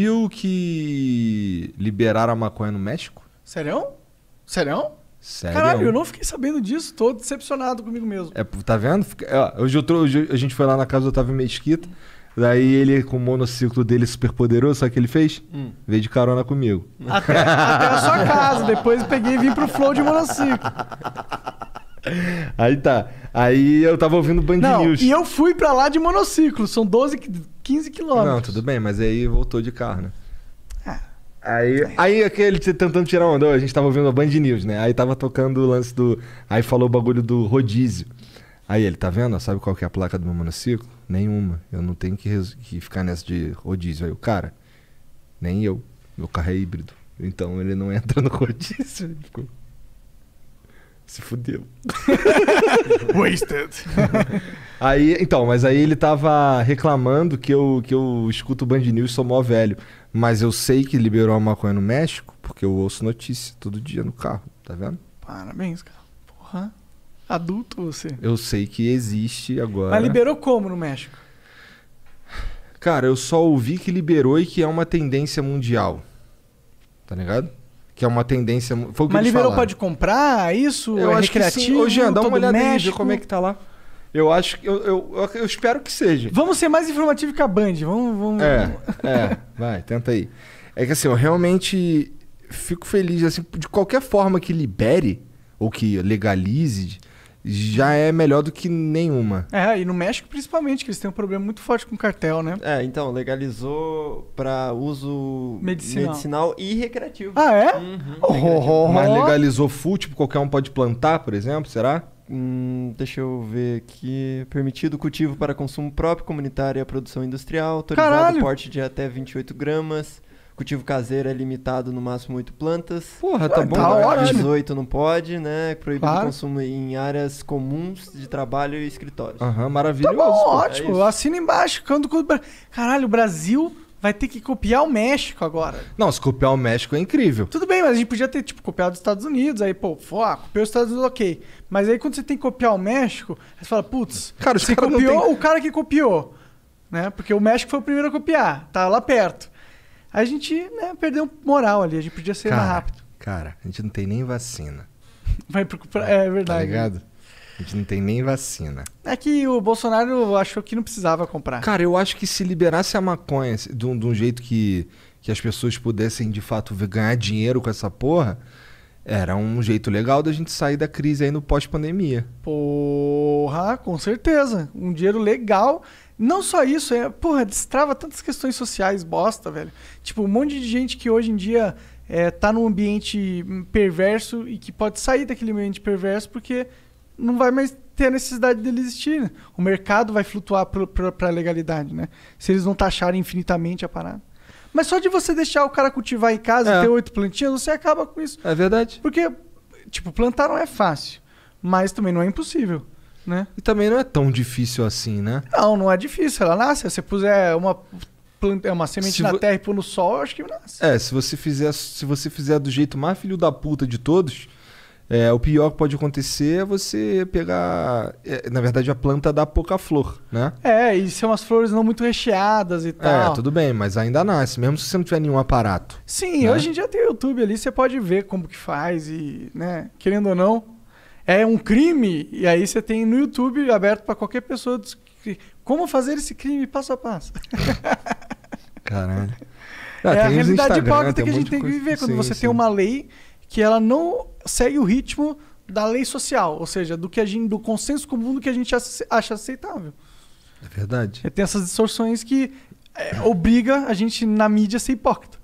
viu que liberaram a maconha no México? Sério? Sério? Sério? Caralho, eu não fiquei sabendo disso. Tô decepcionado comigo mesmo. É, tá vendo? Hoje, eu trouxe, Hoje a gente foi lá na casa do Otávio Mesquita. Daí ele, com o monociclo dele super poderoso, sabe o que ele fez? Hum. Veio de carona comigo. Até, até a sua casa. Depois peguei e vim pro Flow de monociclo. Aí tá. Aí eu tava ouvindo Band não, News. E eu fui pra lá de monociclo, são 12, 15 quilômetros. Não, tudo bem, mas aí voltou de carro, né? É. aí, aí aquele tentando tirar onda, a gente tava ouvindo a Band News, né? Aí tava tocando o lance do. Aí falou o bagulho do rodízio. Aí ele, tá vendo? Sabe qual que é a placa do meu monociclo? Nenhuma. Eu não tenho que, res... que ficar nessa de rodízio. Aí o cara, nem eu. Meu carro é híbrido. Então ele não entra no rodízio. Ele ficou se fudeu. Wasted. aí, então, mas aí ele tava reclamando que eu, que eu escuto Band News e sou mó velho. Mas eu sei que liberou a maconha no México, porque eu ouço notícia todo dia no carro, tá vendo? Parabéns, cara. Porra. Adulto você. Eu sei que existe agora. Mas liberou como no México? Cara, eu só ouvi que liberou e que é uma tendência mundial. Tá ligado? que é uma tendência. Foi o que Mas liberou pode comprar é isso? Eu é acho recreativo, que sim. Ô, Jean, dá uma olhada México. aí, vê como é que tá lá. Eu acho que. Eu, eu, eu, espero que seja. Vamos ser mais informativos que a Band. Vamos. vamos... É, é, vai, tenta aí. É que assim, eu realmente fico feliz, assim, de qualquer forma que libere, ou que legalize, já é melhor do que nenhuma. É, e no México principalmente, que eles têm um problema muito forte com cartel, né? É, então, legalizou para uso medicinal. medicinal. e recreativo. Ah, é? Uhum, oh, oh, oh, oh. Mas legalizou full, tipo, qualquer um pode plantar, por exemplo, será? Hum, deixa eu ver aqui. Permitido cultivo para consumo próprio, comunitário e a produção industrial. Autorizado Caralho. porte de até 28 gramas cultivo caseiro é limitado no máximo 8 plantas. Porra, tá bom. Da né? hora, 18 não pode, né? Proibido claro. o consumo em áreas comuns de trabalho e escritórios. Aham, uhum, maravilhoso. Tá bom, ótimo. É Assina embaixo. Quando... Caralho, o Brasil vai ter que copiar o México agora. Não, se copiar o México é incrível. Tudo bem, mas a gente podia ter, tipo, copiado os Estados Unidos. Aí, pô, ah, copiou os Estados Unidos, ok. Mas aí quando você tem que copiar o México, você fala, putz, cara, você cara copiou tem... o cara que copiou. Né? Porque o México foi o primeiro a copiar, tá lá perto a gente né, perdeu moral ali, a gente podia ser cara, mais rápido. Cara, a gente não tem nem vacina. Vai preocupar, é verdade. Tá né? ligado? A gente não tem nem vacina. É que o Bolsonaro achou que não precisava comprar. Cara, eu acho que se liberasse a maconha de um, de um jeito que, que as pessoas pudessem de fato ganhar dinheiro com essa porra, era um jeito legal da gente sair da crise aí no pós-pandemia. Pô, Porra, com certeza. Um dinheiro legal. Não só isso, é, porra, destrava tantas questões sociais bosta, velho. Tipo, um monte de gente que hoje em dia é, tá num ambiente perverso e que pode sair daquele ambiente perverso porque não vai mais ter a necessidade dele existir. Né? O mercado vai flutuar para a legalidade, né? Se eles não taxarem infinitamente a parada. Mas só de você deixar o cara cultivar em casa e é. ter oito plantinhas, você acaba com isso. É verdade. Porque, tipo, plantar não é fácil, mas também não é impossível né? E também não é tão difícil assim, né? Não, não é difícil. Ela nasce. Se você puser uma, planta, uma semente se na vo... terra e pôr no sol, eu acho que nasce. É, se você fizer, se você fizer do jeito mais filho da puta de todos, é, o pior que pode acontecer é você pegar, é, na verdade, a planta dá pouca flor, né? É, e são as flores não muito recheadas e é, tal. É, tudo bem, mas ainda nasce, mesmo se você não tiver nenhum aparato. Sim, né? hoje em dia tem o YouTube ali, você pode ver como que faz e, né, querendo ou não, é um crime, e aí você tem no YouTube aberto para qualquer pessoa como fazer esse crime passo a passo. Caralho. é a ah, realidade hipócrita que a gente tem que viver quando sim, você sim. tem uma lei que ela não segue o ritmo da lei social, ou seja, do que a gente, do consenso comum do que a gente acha aceitável. É verdade. E tem essas distorções que é, obriga a gente na mídia a ser hipócrita.